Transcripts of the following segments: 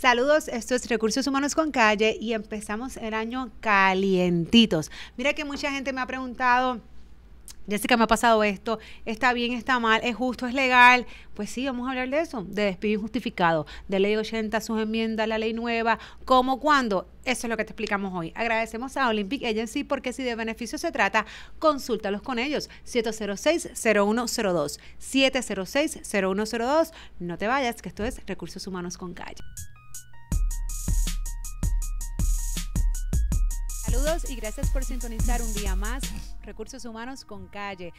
Saludos, esto es Recursos Humanos con Calle y empezamos el año calientitos. Mira que mucha gente me ha preguntado... Jessica, me ha pasado esto, está bien, está mal, es justo, es legal. Pues sí, vamos a hablar de eso, de despido injustificado, de ley 80, sus enmiendas, la ley nueva, cómo, cuándo. Eso es lo que te explicamos hoy. Agradecemos a Olympic Agency porque si de beneficio se trata, consúltalos con ellos. 706-0102. 706-0102. No te vayas, que esto es Recursos Humanos con Calle. Saludos y gracias por sintonizar un día más Recursos Humanos con Calle.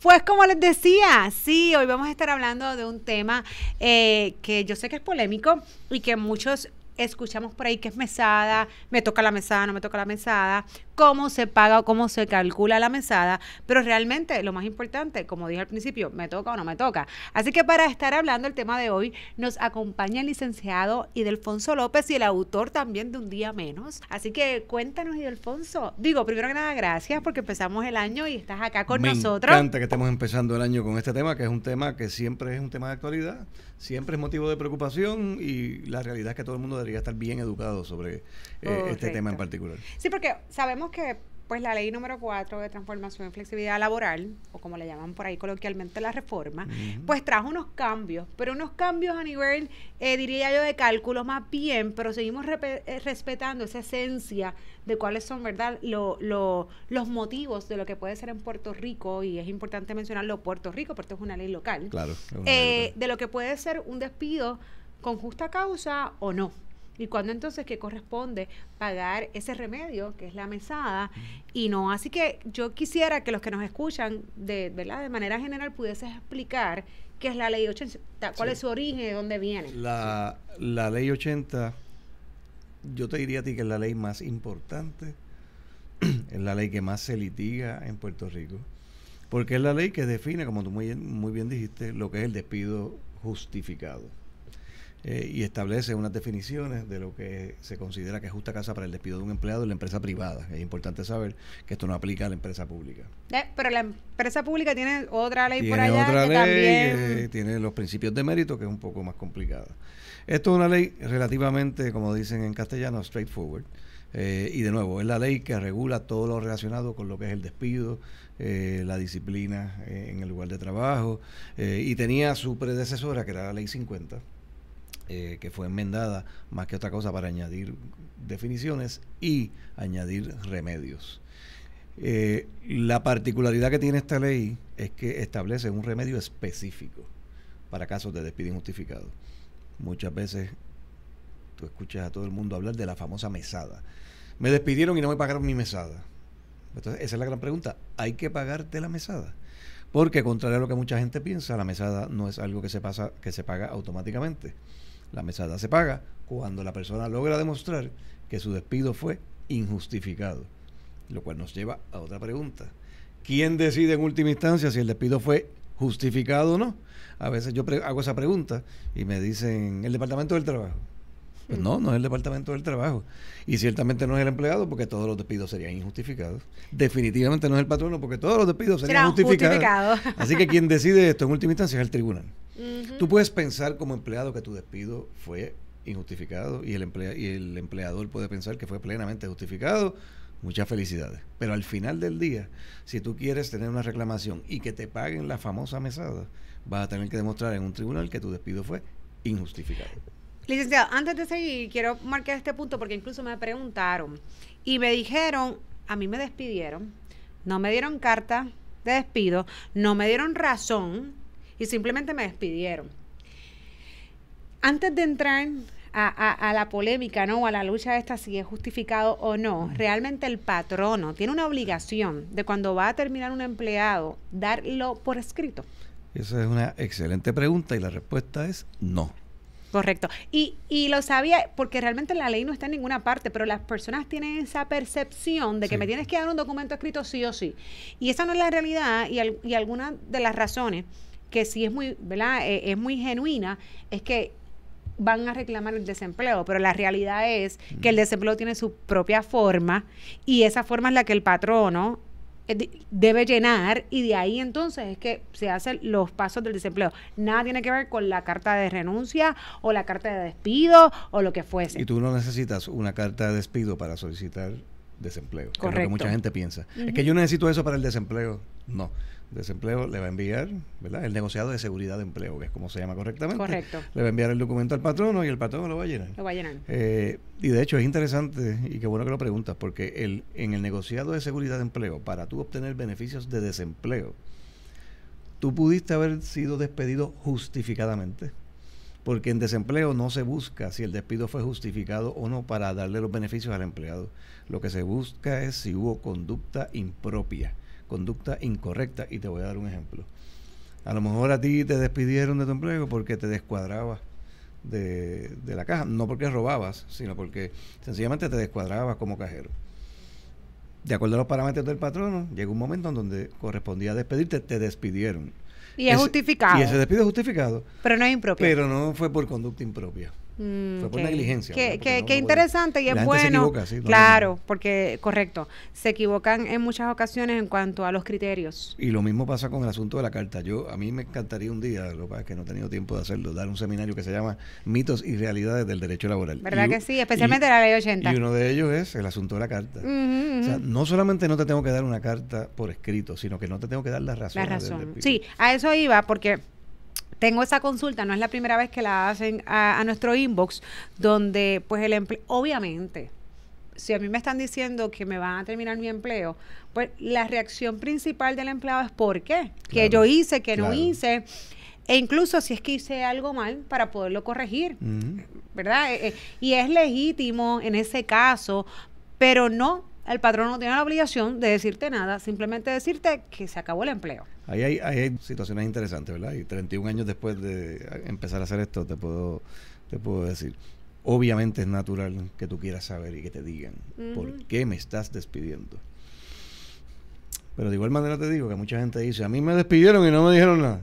Pues como les decía, sí, hoy vamos a estar hablando de un tema eh, que yo sé que es polémico y que muchos escuchamos por ahí que es mesada, me toca la mesada, no me toca la mesada, cómo se paga o cómo se calcula la mesada, pero realmente lo más importante, como dije al principio, me toca o no me toca. Así que para estar hablando el tema de hoy, nos acompaña el licenciado Idelfonso López y el autor también de Un Día Menos. Así que cuéntanos, Idelfonso. Digo, primero que nada, gracias porque empezamos el año y estás acá con nosotros. Me encanta que estemos empezando el año con este tema, que es un tema que siempre es un tema de actualidad, siempre es motivo de preocupación y la realidad es que todo el mundo debería estar bien educado sobre eh, este tema en particular. Sí, porque sabemos que pues la ley número 4 de transformación y flexibilidad laboral, o como le llaman por ahí coloquialmente la reforma, pues trajo unos cambios, pero unos cambios a nivel, eh, diría yo, de cálculo más bien, pero seguimos eh, respetando esa esencia de cuáles son, ¿verdad?, los motivos de lo que puede ser en Puerto Rico, y es importante mencionarlo Puerto Rico, porque es una ley local, ley eh, local. de lo que puede ser un despido con justa causa o no y cuándo entonces que corresponde pagar ese remedio que es la mesada y no así que yo quisiera que los que nos escuchan de verdad de manera general pudiese explicar qué es la ley 80 cuál es su origen de dónde viene la, ley 80 yo te diría a ti que es la ley más importante es la ley que más se litiga en Puerto Rico porque es la ley que define como tú muy, muy bien dijiste lo que es el despido justificado eh, y establece unas definiciones de lo que se considera que es justa casa para el despido de un empleado en la empresa privada. Es importante saber que esto no aplica a la empresa pública. Eh, pero la empresa pública tiene otra ley por allá ley, también... Eh, tiene los principios de mérito, que es un poco más complicada. Esto es una ley relativamente, como dicen en castellano, straightforward. y de nuevo, es la ley que regula todo lo relacionado con lo que es el despido, la disciplina en el lugar de trabajo. y tenía su predecesora, que era la ley 50, eh, que fue enmendada más que otra cosa para añadir definiciones y añadir remedios. Eh, la particularidad que tiene esta ley es que establece un remedio específico para casos de despido injustificado. Muchas veces tú escuchas a todo el mundo hablar de la famosa mesada. Me despidieron y no me pagaron mi mesada. Entonces, esa es la gran pregunta. ¿Hay que pagarte la mesada? Porque contrario a lo que mucha gente piensa, la mesada no es algo que se pasa, que se paga automáticamente la mesada se paga cuando la persona logra demostrar que su despido fue injustificado. Lo cual nos lleva a otra pregunta. ¿Quién decide en última instancia si el despido fue justificado o no? A veces yo hago esa pregunta y me dicen, el Departamento del Trabajo. Pues no, no es el Departamento del Trabajo. Y ciertamente no es el empleado porque todos los despidos serían injustificados. Definitivamente no es el patrono porque todos los despidos serían justificados. Así que quien decide esto en última instancia es el tribunal. Tú puedes pensar como empleado que tu despido fue injustificado y el, y el empleador puede pensar que fue plenamente justificado. Muchas felicidades. Pero al final del día, si tú quieres tener una reclamación y que te paguen la famosa mesada, vas a tener que demostrar en un tribunal que tu despido fue injustificado. Licenciado, antes de seguir, quiero marcar este punto porque incluso me preguntaron y me dijeron, a mí me despidieron, no me dieron carta de despido, no me dieron razón y simplemente me despidieron. Antes de entrar a, la polémica, ¿no? O a la lucha esta, si es justificado o no. Realmente el patrono tiene una obligación de cuando va a terminar un empleado, darlo por escrito. Esa es una excelente pregunta y la respuesta es no. Correcto. Y, lo sabía porque realmente la ley no está en ninguna parte, pero las personas tienen esa percepción de que me tienes que dar un documento escrito sí o sí. Y esa no es la realidad y, y alguna de las razones que sí es muy, ¿verdad? Eh, es muy genuina, es que van a reclamar el desempleo, pero la realidad es que el desempleo tiene su propia forma y esa forma es la que el patrono eh, debe llenar y de ahí entonces es que se hacen los pasos del desempleo. Nada tiene que ver con la carta de renuncia o la carta de despido o lo que fuese. Y tú no necesitas una carta de despido para solicitar desempleo. Correcto. lo que mucha gente piensa. Es que yo necesito eso para el desempleo. No desempleo le va a enviar, ¿verdad? El negociado de seguridad de empleo, que es como se llama correctamente. Correcto. Le va a enviar el documento al patrono y el patrono lo va a llenar. Lo va a llenar. Eh, y de hecho es interesante y qué bueno que lo preguntas, porque el, en el negociado de seguridad de empleo, para tú obtener beneficios de desempleo, tú pudiste haber sido despedido justificadamente. Porque en desempleo no se busca si el despido fue justificado o no para darle los beneficios al empleado. Lo que se busca es si hubo conducta impropia conducta incorrecta. Y te voy a dar un ejemplo. A lo mejor a ti te despidieron de tu empleo porque te descuadrabas de, la caja. No porque robabas, sino porque sencillamente te descuadrabas como cajero. De acuerdo a los parámetros del patrono, llegó un momento en donde correspondía despedirte, te despidieron. Y es, es, justificado. Y ese despido es justificado. Pero no es impropio. Pero no fue por conducta impropia. Mm, fue por negligencia. Qué, interesante y es bueno. claro, porque, correcto, se equivocan en muchas ocasiones en cuanto a los criterios. Y lo mismo pasa con el asunto de la carta. Yo, a mí me encantaría un día, lo que no he tenido tiempo de hacerlo, dar un seminario que se llama Mitos y Realidades del Derecho Laboral. ¿Verdad que sí? Especialmente la ley 80. Y uno de ellos es el asunto de la carta. O sea, no solamente no te tengo que dar una carta por escrito, sino que no te tengo que dar La razón. Sí, a eso iba, porque tengo esa consulta, no es la primera vez que la hacen a, nuestro inbox, donde pues el empleo, obviamente, si a mí me están diciendo que me van a terminar mi empleo, pues la reacción principal del empleado es ¿por qué? ¿Qué yo hice? que no hice? E incluso si es que hice algo mal para poderlo corregir, ¿verdad? Eh, eh, y es legítimo en ese caso, pero no el patrón no tiene la obligación de decirte nada, simplemente decirte que se acabó el empleo. Ahí hay, situaciones interesantes, ¿verdad? Y 31 años después de empezar a hacer esto, te puedo, te puedo decir. Obviamente es natural que tú quieras saber y que te digan por qué me estás despidiendo. Pero de igual manera te digo que mucha gente dice, a mí me despidieron y no me dijeron nada.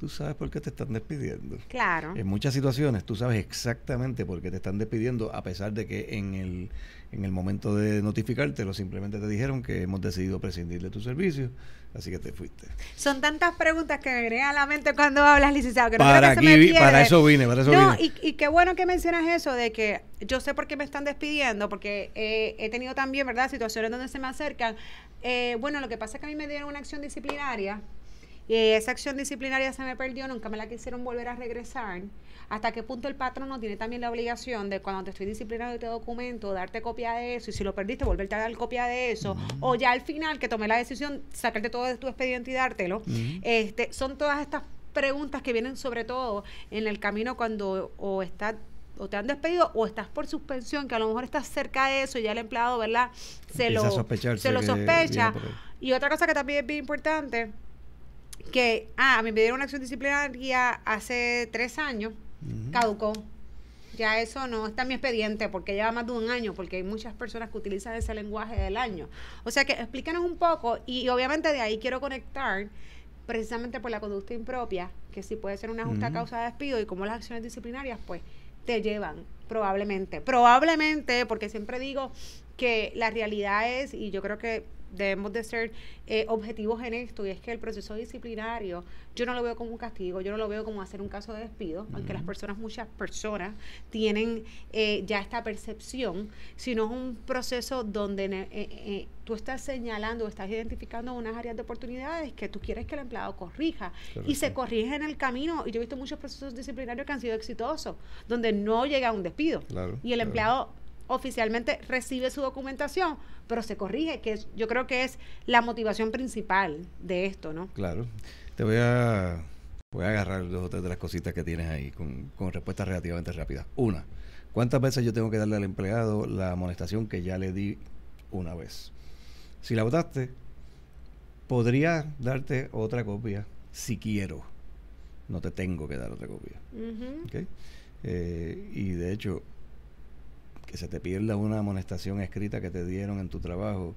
Tú sabes por qué te están despidiendo. Claro. En muchas situaciones tú sabes exactamente por qué te están despidiendo, a pesar de que en el en el momento de notificártelo, simplemente te dijeron que hemos decidido prescindir de tu servicio, así que te fuiste. Son tantas preguntas que me vienen a la mente cuando hablas, licenciado, que no para que Para eso vine, para eso Y, y, qué bueno que mencionas eso de que yo sé por qué me están despidiendo, porque eh, he tenido también, ¿verdad?, situaciones donde se me acercan. Eh, bueno, lo que pasa es que a mí me dieron una acción disciplinaria esa acción disciplinaria se me perdió, nunca me la quisieron volver a regresar. ¿Hasta qué punto el patrono tiene también la obligación de cuando te estoy disciplinando y te documento, darte copia de eso? Y si lo perdiste, volverte a dar copia de eso. O ya al final que tomé la decisión, sacarte todo de tu expediente y dártelo. este, son todas estas preguntas que vienen sobre todo en el camino cuando o o te han despedido o estás por suspensión, que a lo mejor estás cerca de eso y ya el empleado, ¿verdad? Se lo, se lo sospecha. Y otra cosa que también es bien importante que, ah, me pidieron una acción disciplinaria hace tres años, caducó. Ya eso no está en mi expediente porque lleva más de un año, porque hay muchas personas que utilizan ese lenguaje del año. O sea que explícanos un poco y, obviamente de ahí quiero conectar precisamente por la conducta impropia, que sí puede ser una justa causa de despido y cómo las acciones disciplinarias pues te llevan, probablemente. Probablemente, porque siempre digo que la realidad es, y yo creo que debemos de ser eh, objetivos en esto y es que el proceso disciplinario yo no lo veo como un castigo, yo no lo veo como hacer un caso de despido, aunque las personas, muchas personas tienen eh, ya esta percepción, sino es un proceso donde eh, tú estás señalando, estás identificando unas áreas de oportunidades que tú quieres que el empleado corrija y se corrige en el camino y yo he visto muchos procesos disciplinarios que han sido exitosos, donde no llega un despido y el empleado oficialmente recibe su documentación, pero se corrige, que yo creo que es la motivación principal de esto, ¿no? Claro. Te voy a, voy a agarrar dos o tres de las cositas que tienes ahí con, con respuestas relativamente rápidas. Una, ¿cuántas veces yo tengo que darle al empleado la amonestación que ya le di una vez? Si la votaste, podría darte otra copia si quiero. No te tengo que dar otra copia. Eh, y de hecho, que se te pierda una amonestación escrita que te dieron en tu trabajo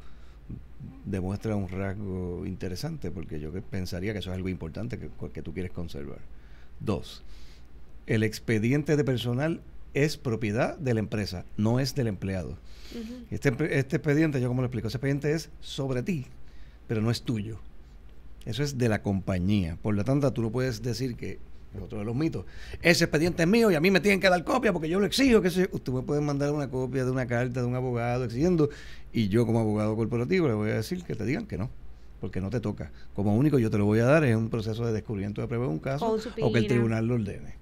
demuestra un rasgo interesante, porque yo pensaría que eso es algo importante que, tú quieres conservar. Dos, el expediente de personal es propiedad de la empresa, no es del empleado. este, este expediente, yo como lo explico, ese expediente es sobre ti, pero no es tuyo. Eso es de la compañía. Por lo tanto, tú no puedes decir que otro de los mitos. Ese expediente es mío y a mí me tienen que dar copia porque yo lo exijo. Que usted me puede mandar una copia de una carta de un abogado exigiendo y yo como abogado corporativo le voy a decir que te digan que no porque no te toca. Como único yo te lo voy a dar es un proceso de descubrimiento de prueba de un caso o, que el tribunal lo ordene.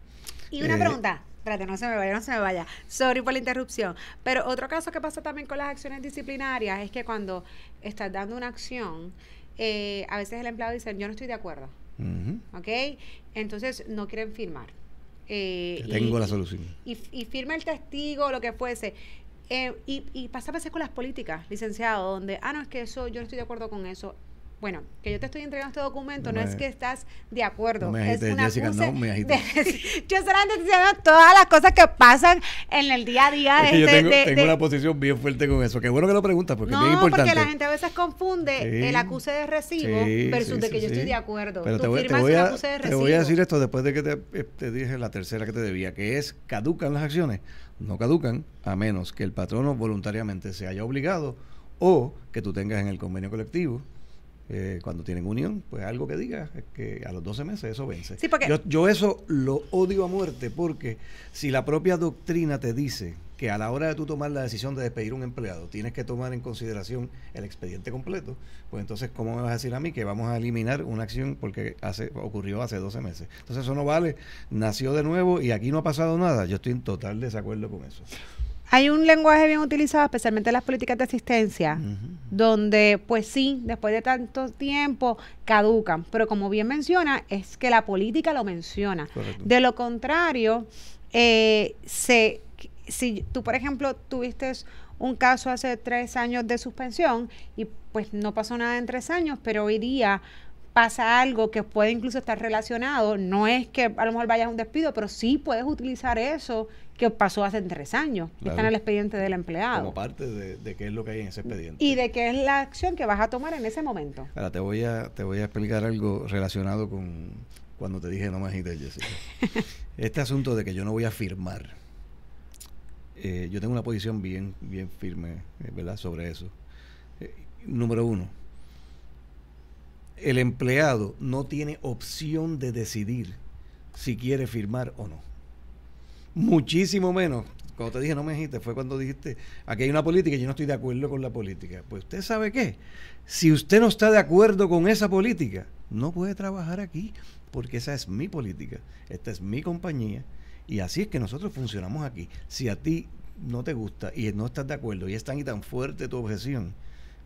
Y una eh, pregunta, espérate, no se me vaya, no se me vaya. Sorry por la interrupción. Pero otro caso que pasa también con las acciones disciplinarias es que cuando estás dando una acción, eh, a veces el empleado dice, yo no estoy de acuerdo entonces no quieren firmar. Eh, tengo y, la solución. Y, firma el testigo, lo que fuese. Eh, y, y pasa a con las políticas, licenciado, donde, ah, no, es que eso, yo no estoy de acuerdo con eso bueno, que yo te estoy entregando este documento, no, es que estás de acuerdo. es una Jessica, no me De, yo diciendo todas las cosas que pasan en el día a día. yo este, tengo, una posición bien fuerte con eso. Qué bueno que lo preguntas, porque es bien importante. porque la gente a veces confunde el acuse de recibo versus de que yo estoy de acuerdo. Pero te, voy, a, decir esto después de que te, eh, te dije la tercera que te debía, que es caducan las acciones. No caducan a menos que el patrono voluntariamente se haya obligado o que tú tengas en el convenio colectivo eh, cuando tienen unión, pues algo que diga que a los 12 meses eso vence. yo, eso lo odio a muerte porque si la propia doctrina te dice que a la hora de tú tomar la decisión de despedir un empleado tienes que tomar en consideración el expediente completo, pues entonces, ¿cómo me vas a decir a mí que vamos a eliminar una acción porque hace, ocurrió hace 12 meses? Entonces, eso no vale, nació de nuevo y aquí no ha pasado nada. Yo estoy en total desacuerdo con eso. Hay un lenguaje bien utilizado, especialmente en las políticas de asistencia, donde pues sí, después de tanto tiempo caducan, pero como bien menciona, es que la política lo menciona. De lo contrario, eh, se, si tú, por ejemplo, tuviste un caso hace tres años de suspensión y pues no pasó nada en tres años, pero hoy día pasa algo que puede incluso estar relacionado, no es que a lo mejor vayas a un despido, pero sí puedes utilizar eso que pasó hace tres años, que está en el expediente del empleado. Como parte de, de, qué es lo que hay en ese expediente. Y de qué es la acción que vas a tomar en ese momento. Ahora, te voy a, te voy a explicar algo relacionado con cuando te dije no me Jessica. este asunto de que yo no voy a firmar. Eh, yo tengo una posición bien, bien firme, eh, ¿verdad?, sobre eso. Eh, número uno, el empleado no tiene opción de decidir si quiere firmar o no. Muchísimo menos. Cuando te dije no me dijiste, fue cuando dijiste, aquí hay una política y yo no estoy de acuerdo con la política. Pues usted sabe qué, si usted no está de acuerdo con esa política, no puede trabajar aquí, porque esa es mi política, esta es mi compañía y así es que nosotros funcionamos aquí. Si a ti no te gusta y no estás de acuerdo y es tan y tan fuerte tu objeción,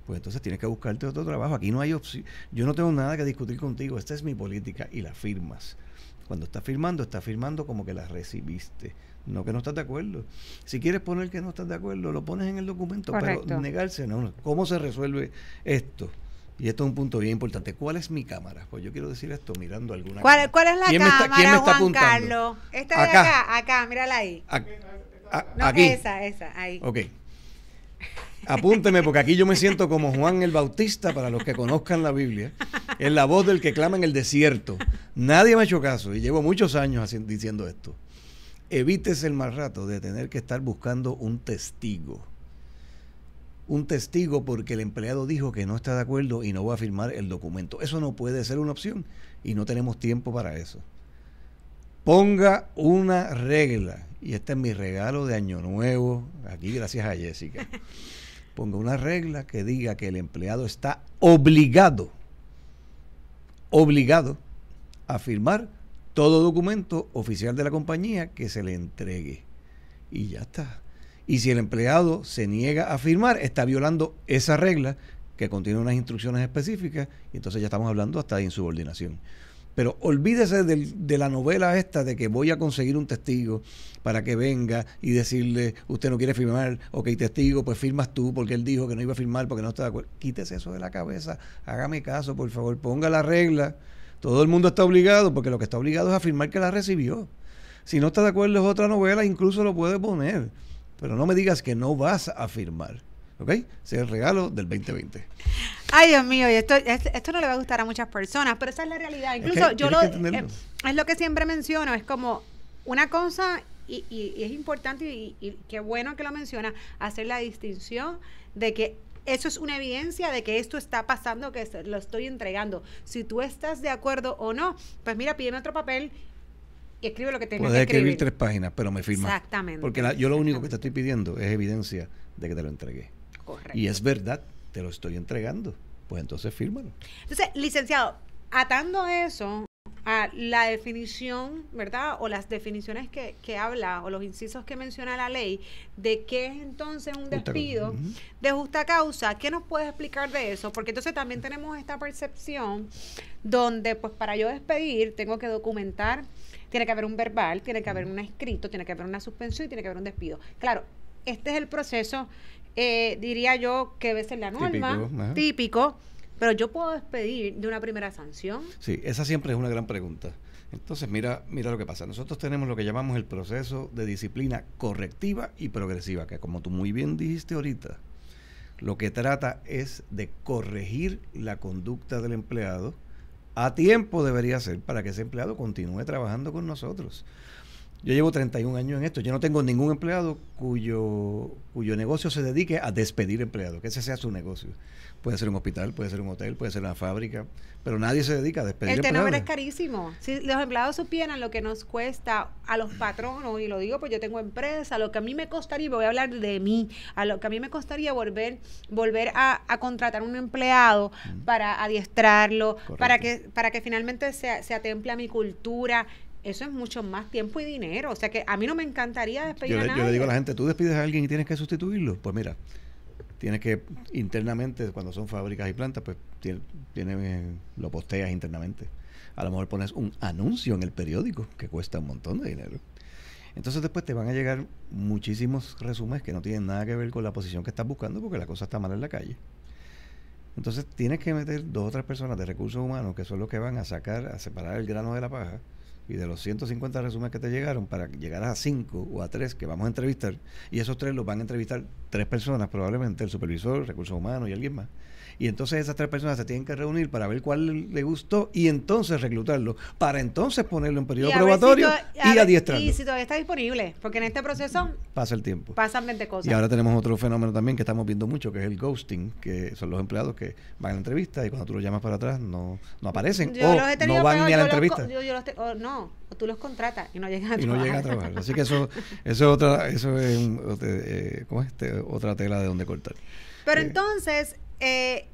pues entonces tienes que buscarte otro trabajo. Aquí no hay opción. Yo no tengo nada que discutir contigo. Esta es mi política y la firmas. Cuando estás firmando, estás firmando como que la recibiste. No que no estás de acuerdo. Si quieres poner que no estás de acuerdo, lo pones en el documento, pero negarse no. ¿Cómo se resuelve esto? Y esto es un punto bien importante. ¿Cuál es mi cámara? Pues yo quiero decir esto mirando alguna. ¿Cuál, cámara. ¿cuál es la cámara? ¿Quién me está Juan Carlos. Esta de acá, acá, mírala ahí. aquí. Esa, esa, ahí. Ok. Apúnteme, porque aquí yo me siento como Juan el Bautista, para los que conozcan la Biblia, en la voz del que clama en el desierto. Nadie me ha hecho caso y llevo muchos años diciendo esto. Evítese el mal rato de tener que estar buscando un testigo. Un testigo porque el empleado dijo que no está de acuerdo y no va a firmar el documento. Eso no puede ser una opción y no tenemos tiempo para eso ponga una regla, y este es mi regalo de Año Nuevo, aquí gracias a Jessica, ponga una regla que diga que el empleado está obligado, obligado a firmar todo documento oficial de la compañía que se le entregue. Y ya está. Y si el empleado se niega a firmar, está violando esa regla que contiene unas instrucciones específicas, y entonces ya estamos hablando hasta de insubordinación. Pero olvídese de la novela esta de que voy a conseguir un testigo para que venga y decirle, usted no quiere firmar, ok, testigo, pues firmas tú porque él dijo que no iba a firmar porque no está de acuerdo. Quítese eso de la cabeza, hágame caso, por favor, ponga la regla. Todo el mundo está obligado porque lo que está obligado es afirmar que la recibió. Si no está de acuerdo es otra novela, incluso lo puede poner. Pero no me digas que no vas a firmar. ¿Ok? es el regalo del 2020. Ay, Dios mío, y esto, esto no le va a gustar a muchas personas, pero esa es la realidad. Incluso yo lo. Eh, es lo que siempre menciono, es como una cosa, y, es importante, y, qué bueno que lo menciona, hacer la distinción de que. Eso es una evidencia de que esto está pasando, que lo estoy entregando. Si tú estás de acuerdo o no, pues mira, pídeme otro papel y escribe lo que tengas Puedes que escribir. escribir tres páginas, pero me firma. Exactamente. Porque yo lo único que te estoy pidiendo es evidencia de que te lo entregué. Y es verdad, te lo estoy entregando. Pues entonces fírmalo. Entonces, licenciado, atando eso a la definición, ¿verdad? O las definiciones que, habla o los incisos que menciona la ley de qué es entonces un despido de justa causa. ¿Qué nos puedes explicar de eso? Porque entonces también tenemos esta percepción donde pues para yo despedir tengo que documentar, tiene que haber un verbal, tiene que haber un escrito, tiene que haber una suspensión y tiene que haber un despido. Claro, este es el proceso eh, diría yo que debe ser la norma, típico, pero yo puedo despedir de una primera sanción. Sí, esa siempre es una gran pregunta. Entonces, mira, mira lo que pasa. Nosotros tenemos lo que llamamos el proceso de disciplina correctiva y progresiva, que como tú muy bien dijiste ahorita, lo que trata es de corregir la conducta del empleado. A tiempo debería ser para que ese empleado continúe trabajando con nosotros. Yo llevo 31 años en esto. Yo no tengo ningún empleado cuyo, cuyo negocio se dedique a despedir empleados, que ese sea su negocio. Puede ser un hospital, puede ser un hotel, puede ser una fábrica, pero nadie se dedica a despedir empleados. Este número es carísimo. Si los empleados supieran lo que nos cuesta a los patronos, y lo digo pues yo tengo empresa, lo que a mí me costaría, y voy a hablar de mí, a lo que a mí me costaría volver, volver a, contratar un empleado para adiestrarlo, para que, para que finalmente se, se atemple a mi cultura eso es mucho más tiempo y dinero. O sea que a mí no me encantaría despedir yo, a Yo le digo a la gente, tú despides a alguien y tienes que sustituirlo. Pues mira, tienes que internamente, cuando son fábricas y plantas, pues tiene, eh, lo posteas internamente. A lo mejor pones un anuncio en el periódico que cuesta un montón de dinero. Entonces después te van a llegar muchísimos resúmenes que no tienen nada que ver con la posición que estás buscando porque la cosa está mal en la calle. Entonces tienes que meter dos o tres personas de recursos humanos que son los que van a sacar, a separar el grano de la paja y de los 150 resúmenes que te llegaron, para llegar a 5 o a 3 que vamos a entrevistar, y esos tres los van a entrevistar tres personas, probablemente el supervisor, recursos humanos y alguien más. Y entonces esas tres personas se tienen que reunir para ver cuál le gustó y entonces reclutarlo, para entonces ponerlo en periodo probatorio y a adiestrarlo. Y si todavía está disponible, porque en este proceso pasa el tiempo. Pasan 20 cosas. Y ahora tenemos otro fenómeno también que estamos viendo mucho, que es el ghosting, que son los empleados que van a la entrevista y cuando tú los llamas para atrás no, no aparecen o no van ni a la entrevista. Yo, o no, o tú los contratas y no llegan a trabajar y no llegan a trabajar. Así que eso, eso, otra, eso es, eh, este? otra tela de donde cortar. Pero eh, entonces, eh,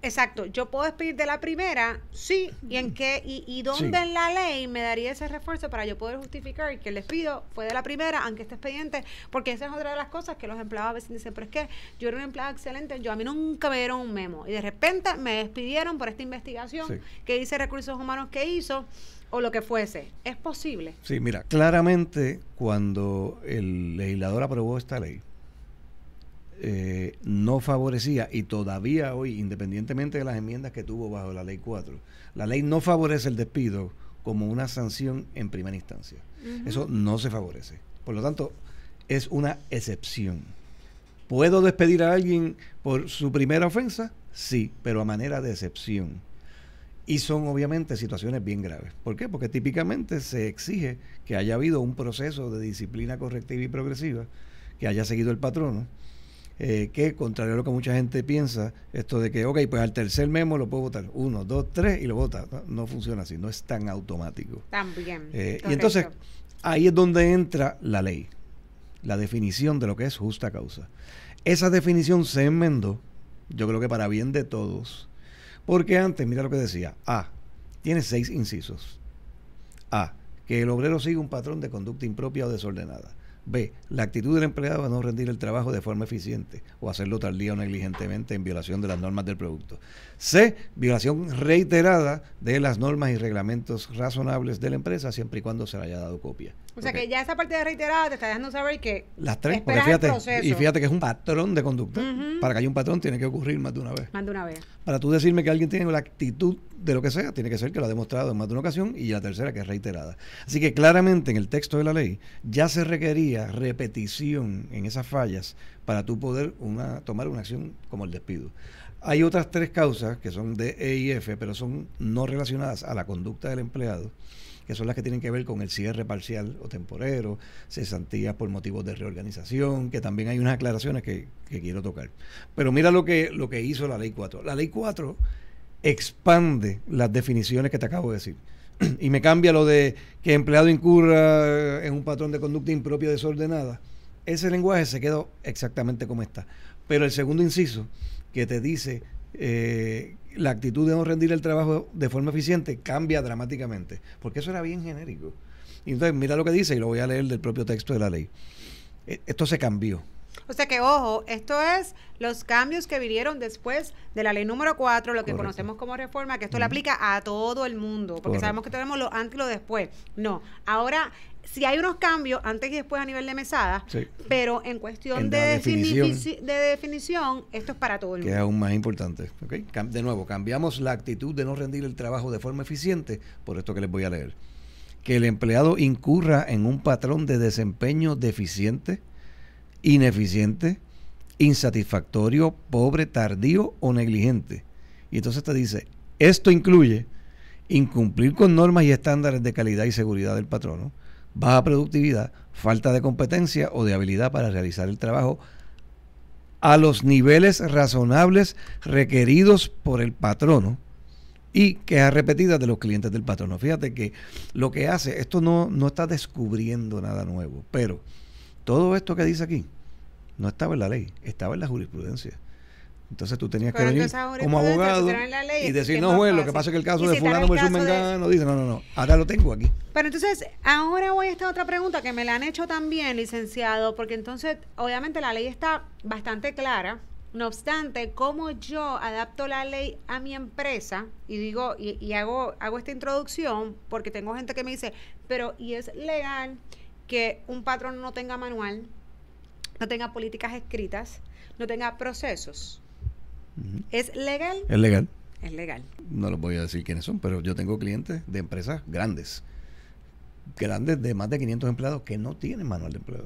exacto, yo puedo despedir de la primera, sí, y en qué, y, dónde en la ley me daría ese refuerzo para yo poder justificar que el despido fue de la primera, aunque este expediente, porque esa es otra de las cosas que los empleados a veces dicen, pero es que yo era un empleado excelente, yo a mí nunca me dieron un memo, y de repente me despidieron por esta investigación que hice recursos humanos que hizo o lo que fuese. ¿Es posible? Sí, mira, claramente cuando el legislador aprobó esta ley, eh, no favorecía, y todavía hoy, independientemente de las enmiendas que tuvo bajo la ley 4, la ley no favorece el despido como una sanción en primera instancia. Eso no se favorece. Por lo tanto, es una excepción. ¿Puedo despedir a alguien por su primera ofensa? Sí, pero a manera de excepción. Y son obviamente situaciones bien graves. ¿Por qué? Porque típicamente se exige que haya habido un proceso de disciplina correctiva y progresiva, que haya seguido el patrono, eh, que, contrario a lo que mucha gente piensa, esto de que, ok, pues al tercer memo lo puedo votar, uno, dos, tres, y lo vota. No, funciona así, no es tan automático. También. Eh, y entonces, ahí es donde entra la ley, la definición de lo que es justa causa. Esa definición se enmendó, yo creo que para bien de todos, porque antes, mira lo que decía, A, tiene seis incisos. A, que el obrero sigue un patrón de conducta impropia o desordenada. B. La actitud del empleado a no rendir el trabajo de forma eficiente o hacerlo tardía o negligentemente en violación de las normas del producto. C. Violación reiterada de las normas y reglamentos razonables de la empresa siempre y cuando se le haya dado copia. O sea que ya esa parte de reiterada te está dejando saber que. Las tres, porque fíjate, y fíjate que es un patrón de conducta. Para que haya un patrón tiene que ocurrir más de una vez. Más de una vez. Para tú decirme que alguien tiene la actitud de lo que sea, tiene que ser que lo ha demostrado en más de una ocasión y la tercera que es reiterada. Así que claramente en el texto de la ley ya se requería repetición en esas fallas para tú poder una, tomar una acción como el despido. Hay otras tres causas que son de E y F, pero son no relacionadas a la conducta del empleado que son las que tienen que ver con el cierre parcial o temporero, cesantías por motivos de reorganización, que también hay unas aclaraciones que, quiero tocar. Pero mira lo que, lo que hizo la ley 4. La ley 4 expande las definiciones que te acabo de decir y me cambia lo de que empleado incurra en un patrón de conducta impropia desordenada, ese lenguaje se quedó exactamente como está. Pero el segundo inciso que te dice eh, la actitud de no rendir el trabajo de forma eficiente cambia dramáticamente, porque eso era bien genérico. Y entonces mira lo que dice y lo voy a leer del propio texto de la ley. E, esto se cambió. O sea que, ojo, esto es los cambios que vinieron después de la ley número 4, lo que conocemos como reforma, que esto le aplica a todo el mundo, porque sabemos que tenemos lo antes y lo después. No, ahora si hay unos cambios antes y después a nivel de mesada, pero en cuestión de, definición, de, definición, esto es para todo el mundo. Que es aún más importante. De nuevo, cambiamos la actitud de no rendir el trabajo de forma eficiente por esto que les voy a leer. Que el empleado incurra en un patrón de desempeño deficiente, ineficiente, insatisfactorio, pobre, tardío o negligente. Y entonces te dice, esto incluye incumplir con normas y estándares de calidad y seguridad del patrono, baja productividad, falta de competencia o de habilidad para realizar el trabajo a los niveles razonables requeridos por el patrono y queja repetida de los clientes del patrono. Fíjate que lo que hace, esto no, no está descubriendo nada nuevo, pero todo esto que dice aquí no estaba en la ley, estaba en la jurisprudencia. Entonces tú tenías que venir como abogado y decir, no, juez, lo que pasa es que el caso de fulano versus mengano, dice, no, no, no, ahora lo tengo aquí. Pero entonces, ahora voy a esta otra pregunta que me la han hecho también, licenciado, porque entonces, obviamente la ley está bastante clara. No obstante, como yo adapto la ley a mi empresa y digo y, hago hago esta introducción porque tengo gente que me dice, pero y es legal que un patrón no tenga manual, no tenga políticas escritas, no tenga procesos. ¿Es legal? Es legal. Es legal. No les voy a decir quiénes son, pero yo tengo clientes de empresas grandes, grandes de más de 500 empleados que no tienen manual de empleo.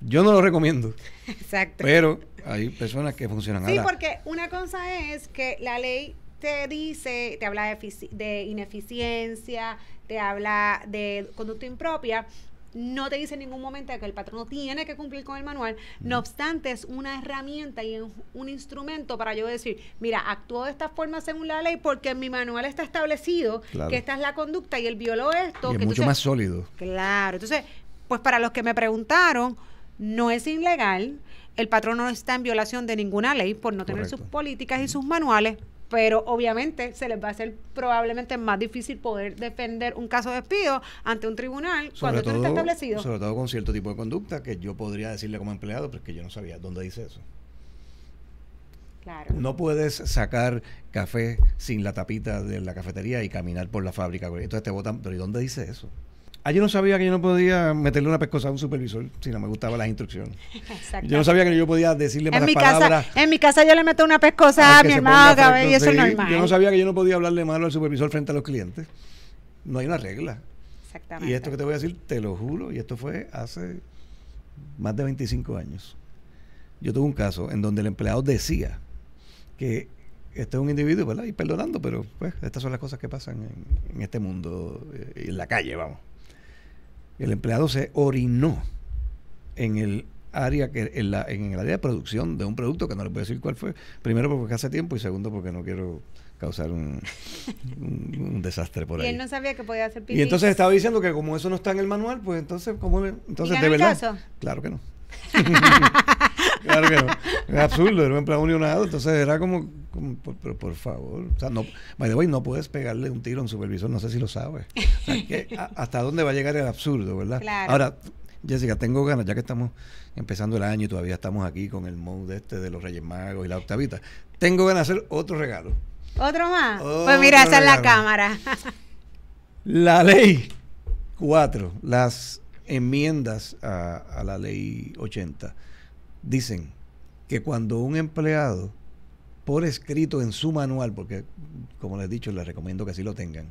Yo no lo recomiendo. Exacto. Pero hay personas que funcionan. Sí, porque una cosa es que la ley te dice, te habla de ineficiencia, te habla de conducta impropia, no te dice en ningún momento que el patrono tiene que cumplir con el manual. No obstante, es una herramienta y un, instrumento para yo decir, mira, actúo de esta forma según la ley porque en mi manual está establecido que esta es la conducta y él violó esto. es mucho más sólido. Claro. Entonces, pues para los que me preguntaron, no es ilegal. El patrón no está en violación de ninguna ley por no tener sus políticas y sus manuales, pero obviamente se les va a hacer probablemente más difícil poder defender un caso de despido ante un tribunal cuando tú no estás establecido. Sobre todo con cierto tipo de conducta que yo podría decirle como empleado, pero es que yo no sabía dónde dice eso. Claro. No puedes sacar café sin la tapita de la cafetería y caminar por la fábrica. Entonces te votan, pero ¿y dónde dice eso? Ah, yo no sabía que yo no podía meterle una pescosa a un supervisor si no me gustaban las instrucciones. Yo no sabía que yo podía decirle en mi casa, palabras. En mi casa yo le meto una pescosa ah, a mi hermano, y eso es normal. Yo no sabía que yo no podía hablarle mal al supervisor frente a los clientes. No hay una regla. Exactamente. Y esto que te voy a decir, te lo juro, y esto fue hace más de 25 años. Yo tuve un caso en donde el empleado decía que este es un individuo, Y perdonando, pero pues estas son las cosas que pasan en, en este mundo, eh, en la calle, vamos el empleado se orinó en el área que en, la, en el área de producción de un producto que no le puedo decir cuál fue primero porque hace tiempo y segundo porque no quiero causar un, desastre por ahí. Y él no sabía que podía hacer pipí. Y entonces estaba diciendo que como eso no está en el manual, pues entonces, como Entonces, Claro que no. claro que no. Es absurdo, era un plan unionado. Entonces era como, por, favor. O sea, no, by the way, no puedes pegarle un tiro a un supervisor, no sé si lo sabes. ¿Hasta dónde va a llegar el absurdo, verdad? Ahora, Jessica, tengo ganas, ya que estamos empezando el año y todavía estamos aquí con el mode este de los Reyes Magos y la octavita, tengo ganas de hacer otro regalo. ¿Otro más? pues mira, esa es la cámara. la ley 4, las enmiendas a, la ley 80 dicen que cuando un empleado por escrito en su manual, porque como les he dicho, les recomiendo que así lo tengan,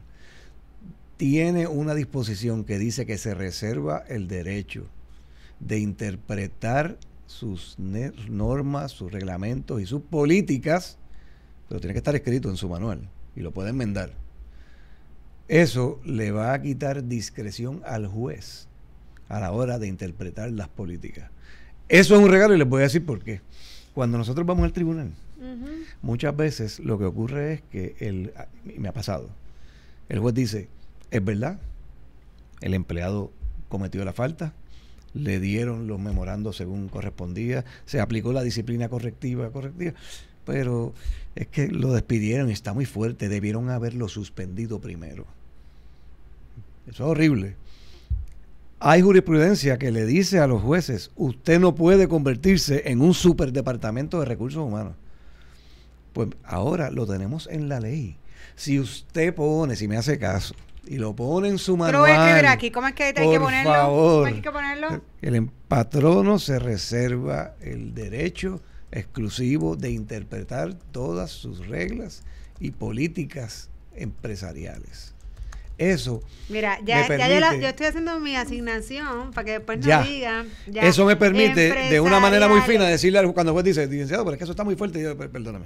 tiene una disposición que dice que se reserva el derecho de interpretar sus normas, sus reglamentos y sus políticas, pero tiene que estar escrito en su manual y lo puede enmendar. Eso le va a quitar discreción al juez a la hora de interpretar las políticas. Eso es un regalo y les voy a decir por qué. Cuando nosotros vamos al tribunal, muchas veces lo que ocurre es que, el, me ha pasado, el juez dice, es verdad, el empleado cometió la falta, le dieron los memorandos según correspondía, se aplicó la disciplina correctiva, correctiva, pero es que lo despidieron, y está muy fuerte, debieron haberlo suspendido primero. Eso es horrible. Hay jurisprudencia que le dice a los jueces, usted no puede convertirse en un superdepartamento de recursos humanos. Pues ahora lo tenemos en la ley. Si usted pone, si me hace caso, y lo pone en su mano, Pero es ver aquí, ¿cómo es que hay que ponerlo? Favor, que ponerlo? El em-, patrono se reserva el derecho exclusivo de interpretar todas sus reglas y políticas empresariales eso. Mira, ya, ya yo, estoy haciendo mi asignación para que después no digan. Eso me permite, de una manera muy fina, decirle al, cuando el juez dice, licenciado, pero es que eso está muy fuerte, y perdóname.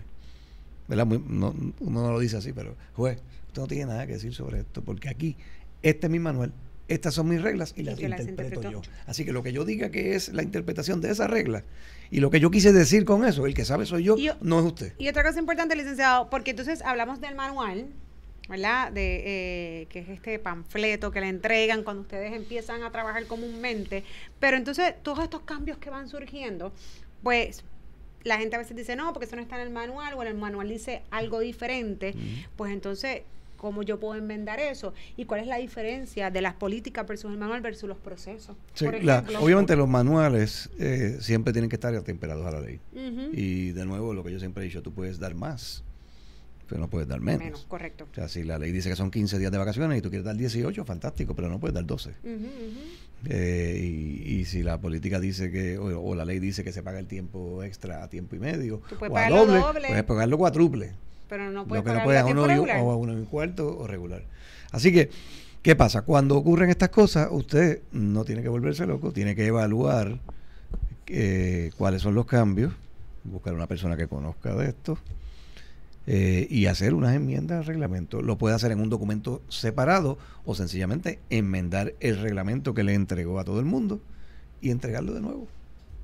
no, uno no lo dice así, pero juez, usted no tiene nada que decir sobre esto, porque aquí, este es mi manual, estas son mis reglas y las, interpreto yo. Así que lo que yo diga que es la interpretación de esas reglas y lo que yo quise decir con eso, el que sabe soy yo, no es usted. Y otra cosa importante, licenciado, porque entonces hablamos del manual, ¿verdad? De, eh, que es este panfleto que le entregan cuando ustedes empiezan a trabajar comúnmente. Pero entonces todos estos cambios que van surgiendo, pues la gente a veces dice, no, porque eso no está en el manual o en el manual dice algo diferente. Pues entonces cómo yo puedo enmendar eso y cuál es la diferencia de las políticas versus el manual versus los procesos. obviamente los manuales eh, siempre tienen que estar atemperados a la ley. Y de nuevo, lo que yo siempre he dicho, tú puedes dar más pero no puedes dar menos. correcto. O sea, si la ley dice que son 15 días de vacaciones y tú quieres dar 18, fantástico, pero no puedes dar 12. Eh, y, si la política dice que, o, la ley dice que se paga el tiempo extra a tiempo y medio, o a doble, puedes pagarlo cuádruple. Pero no puedes uno o a uno y un cuarto o regular. Así que, ¿qué pasa? Cuando ocurren estas cosas, usted no tiene que volverse loco, tiene que evaluar eh, cuáles son los cambios, buscar una persona que conozca de esto eh, y hacer unas enmiendas al reglamento. Lo puede hacer en un documento separado o sencillamente enmendar el reglamento que le entregó a todo el mundo y entregarlo de nuevo.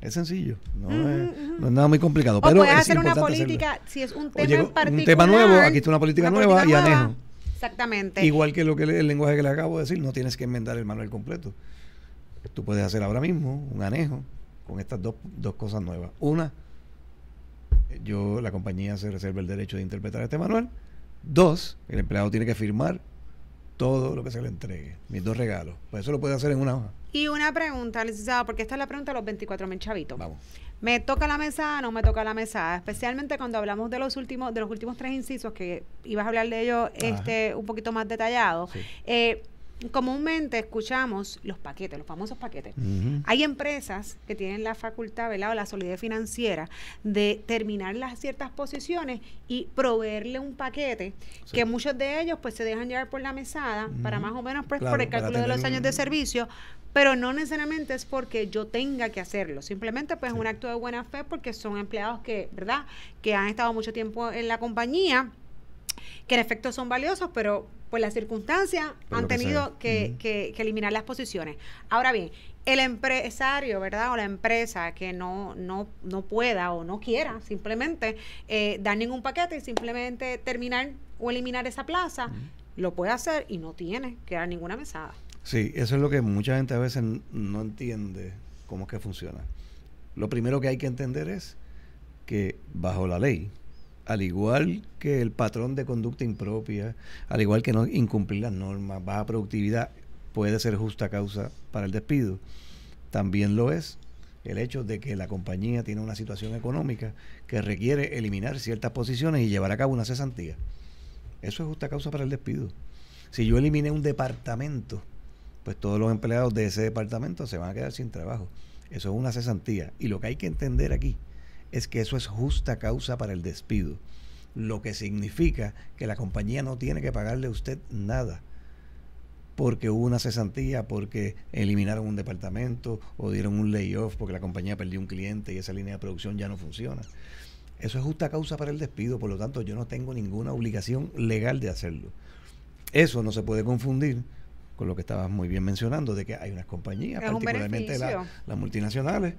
Es sencillo, no, es, nada muy complicado. pero puedes hacer una política, si es un tema nuevo, aquí está una política nueva y anejo. Exactamente. Igual que lo que el lenguaje que le acabo de decir, no tienes que enmendar el manual completo. Tú puedes hacer ahora mismo un anejo con estas dos, dos cosas nuevas. Una, yo, la compañía se reserva el derecho de interpretar este manual. Dos, el empleado tiene que firmar todo lo que se le entregue, mis dos regalos. Pues eso lo puede hacer en una hoja. Y una pregunta, licenciado, porque esta es la pregunta de los 24 mil chavitos. Vamos. ¿Me toca la mesa, no me toca la mesa. Especialmente cuando hablamos de los últimos, de los últimos tres incisos, que ibas a hablar de ellos este, un poquito más detallado. Sí. Eh, comúnmente escuchamos los paquetes, los famosos paquetes. Hay empresas que tienen la facultad, ¿verdad? la solidez financiera de terminar las ciertas posiciones y proveerle un paquete que muchos de ellos pues se dejan llevar por la mesada para más o menos pues, por el cálculo de los años de servicio, pero no necesariamente es porque yo tenga que hacerlo, simplemente pues es un acto de buena fe porque son empleados que, ¿verdad? Que han estado mucho tiempo en la compañía que en efecto son valiosos, pero pues las circunstancias han tenido que, eliminar las posiciones. Ahora bien, el empresario, ¿verdad? O la empresa que no, no, pueda o no quiera simplemente eh, dar ningún paquete y simplemente terminar o eliminar esa plaza, lo puede hacer y no tiene que dar ninguna mesada. Sí, eso es lo que mucha gente a veces no entiende cómo es que funciona. Lo primero que hay que entender es que bajo la ley, al igual que el patrón de conducta impropia, al igual que no incumplir las normas, baja productividad, puede ser justa causa para el despido. También lo es el hecho de que la compañía tiene una situación económica que requiere eliminar ciertas posiciones y llevar a cabo una cesantía. Eso es justa causa para el despido. Si yo eliminé un departamento, pues todos los empleados de ese departamento se van a quedar sin trabajo. Eso es una cesantía. Y lo que hay que entender aquí es que eso es justa causa para el despido, lo que significa que la compañía no tiene que pagarle a usted nada porque hubo una cesantía, porque eliminaron un departamento o dieron un layoff porque la compañía perdió un cliente y esa línea de producción ya no funciona. Eso es justa causa para el despido, por lo tanto yo no tengo ninguna obligación legal de hacerlo. Eso no se puede confundir con lo que estabas muy bien mencionando, de que hay unas compañías, particularmente las multinacionales,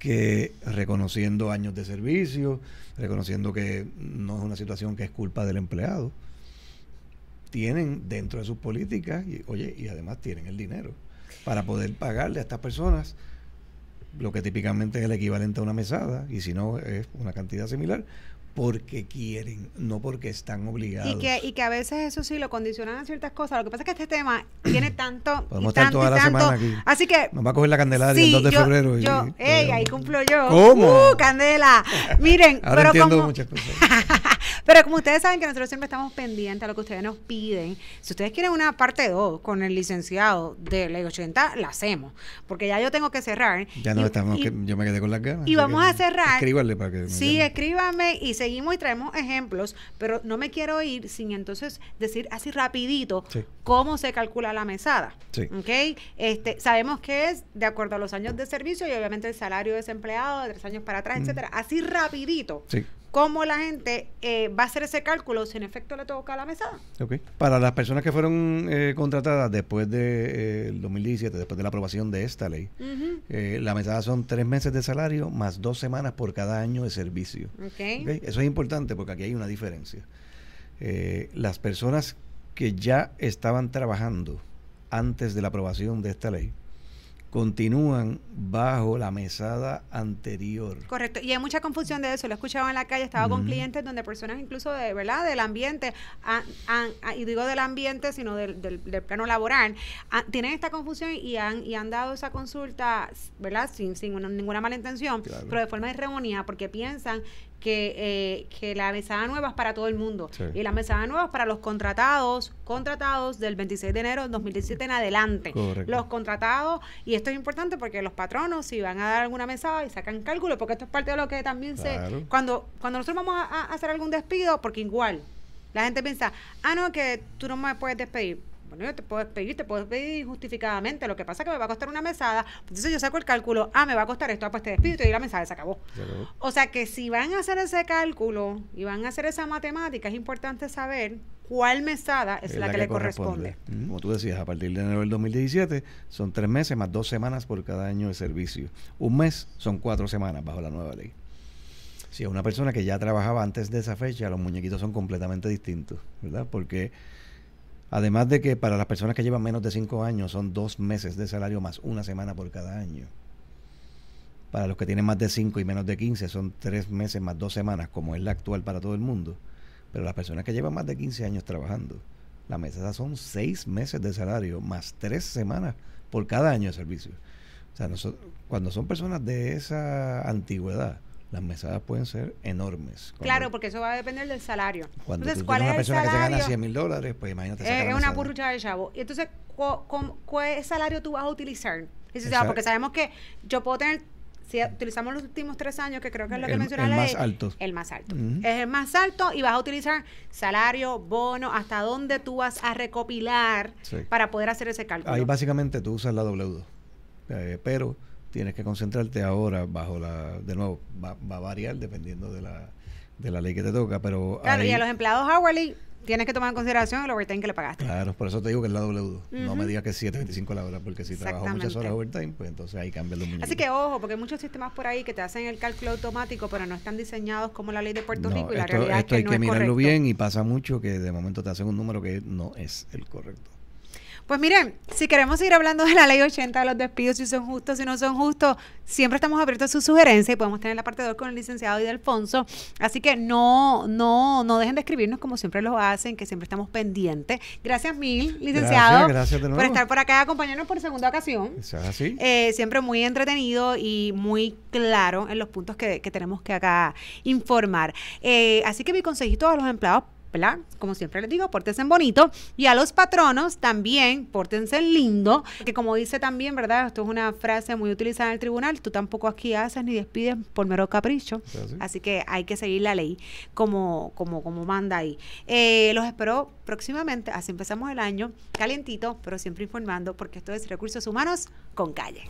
que reconociendo años de servicio, reconociendo que no es una situación que es culpa del empleado, tienen dentro de sus políticas, y, oye, y además tienen el dinero para poder pagarle a estas personas lo que típicamente es el equivalente a una mesada, y si no es una cantidad similar, porque quieren, no porque están obligados. Y que, y que a veces eso sí lo condicionan a ciertas cosas. Lo que pasa es que este tema tiene tanto. Podemos tanto, estar toda tanto, la semana aquí. Así que. Nos va a coger la Candelaria el 2 de febrero. Y, yo, ey, ahí cumplo yo. ¿Cómo? Uh, Candela! Miren, Ahora pero entiendo como, muchas cosas. Pero como ustedes saben que nosotros siempre estamos pendientes a lo que ustedes nos piden, si ustedes quieren una parte 2 con el licenciado de ley 80, la hacemos. Porque ya yo tengo que cerrar. Ya no estamos, yo me quedé con las ganas. Y vamos a cerrar. Escríbanle para que. Sí, escríbame y seguimos y traemos ejemplos, pero no me quiero ir sin entonces decir así rapidito cómo se calcula la mesada. Sí. ¿Ok? Este, sabemos que es de acuerdo a los años de servicio y obviamente el salario desempleado de tres años para atrás, mm. etcétera. Así rapidito. Sí cómo la gente eh, va a hacer ese cálculo si en efecto le toca la mesada. Para las personas que fueron eh, contratadas después del eh, 2017, después de la aprobación de esta ley, la mesada son tres meses de salario más dos semanas por cada año de servicio. Eso es importante porque aquí hay una diferencia. las personas que ya estaban trabajando antes de la aprobación de esta ley, continúan bajo la mesada anterior. Correcto, y hay mucha confusión de eso, lo he escuchado en la calle, he estado con clientes donde personas incluso de verdad del ambiente, y digo del ambiente, sino del, plano laboral, tienen esta confusión y han, y han dado esa consulta, ¿verdad? Sin, sin ninguna mala intención, pero de forma irreunida, porque piensan que, eh, que la mesada nueva es para todo el mundo. Y la mesada nueva es para los contratados, contratados del 26 de enero de 2017 en adelante. Los contratados, y esto es importante porque los patronos, si van a dar alguna mesada y sacan cálculo, porque esto es parte de lo que también se. Cuando, cuando nosotros vamos a hacer algún despido, porque igual. La gente piensa, ah, no, que tú no me puedes despedir bueno, yo te puedo pedir, te puedo pedir injustificadamente. Lo que pasa es que me va a costar una mesada. Entonces yo saco el cálculo. Ah, me va a costar esto. Ah, pues te despido y te doy la mesada. Se acabó. O sea que si van a hacer ese cálculo y van a hacer esa matemática, es importante saber cuál mesada es, la, que, le corresponde. Como tú decías, a partir de enero del 2017 son tres meses más dos semanas por cada año de servicio. Un mes son cuatro semanas bajo la nueva ley. Si es una persona que ya trabajaba antes de esa fecha, los muñequitos son completamente distintos, ¿verdad? Porque Además de que para las personas que llevan menos de cinco años son dos meses de salario más una semana por cada año. Para los que tienen más de cinco y menos de 15 son tres meses más dos semanas, como es la actual para todo el mundo. Pero las personas que llevan más de 15 años trabajando, la mesa son seis meses de salario más tres semanas por cada año de servicio. O sea, cuando son personas de esa antigüedad, las mesadas pueden ser enormes. claro, porque eso va a depender del salario. entonces, tú ¿cuál es una persona que se gana 100 mil dólares, pues imagínate. Eh, es una burrucha de chavo. Y entonces, ¿cuál salario tú vas a utilizar? porque sabemos que yo puedo tener si utilizamos los últimos tres años, que creo que es lo que mencionaba. El más alto. El más alto. Es el más alto y vas a utilizar salario, bono, hasta dónde tú vas a recopilar para poder hacer ese cálculo. Ahí básicamente tú usas la W2. Eh, pero tienes que concentrarte ahora bajo la, de nuevo, va, va a variar dependiendo de la, de la ley que te toca, pero... Claro, y a los empleados hourly tienes que tomar en consideración el overtime que le pagaste. Claro, por eso te digo que es la W2. No me digas que es 7.25 la hora, porque si trabajas muchas horas overtime, pues entonces ahí cambia los dominio. Así que ojo, porque hay muchos sistemas por ahí que te hacen el cálculo automático, pero no están diseñados como la ley de Puerto Rico y la realidad es que hay que mirarlo bien y pasa mucho que de momento te hacen un número que no es el correcto. Pues miren, si queremos seguir hablando de la ley 80, de los despidos, si son justos, si no son justos, siempre estamos abiertos a sus sugerencias y podemos tener la parte 2 con el licenciado y Alfonso. Así que no, no, no dejen de escribirnos como siempre lo hacen, que siempre estamos pendientes. Gracias mil, licenciado, por estar por acá, acompañarnos por segunda ocasión. Eh, siempre muy entretenido y muy claro en los puntos que, tenemos que acá informar. Eh, así que mi consejito a los empleados ¿verdad? Como siempre les digo, pórtense en bonito. Y a los patronos también, pórtense en lindo. Que como dice también, ¿verdad? Esto es una frase muy utilizada en el tribunal. Tú tampoco aquí haces ni despides por mero capricho. Así, que hay que seguir la ley como, como, como manda ahí. Eh, los espero próximamente. Así empezamos el año. Calientito, pero siempre informando, porque esto es Recursos Humanos con Calle.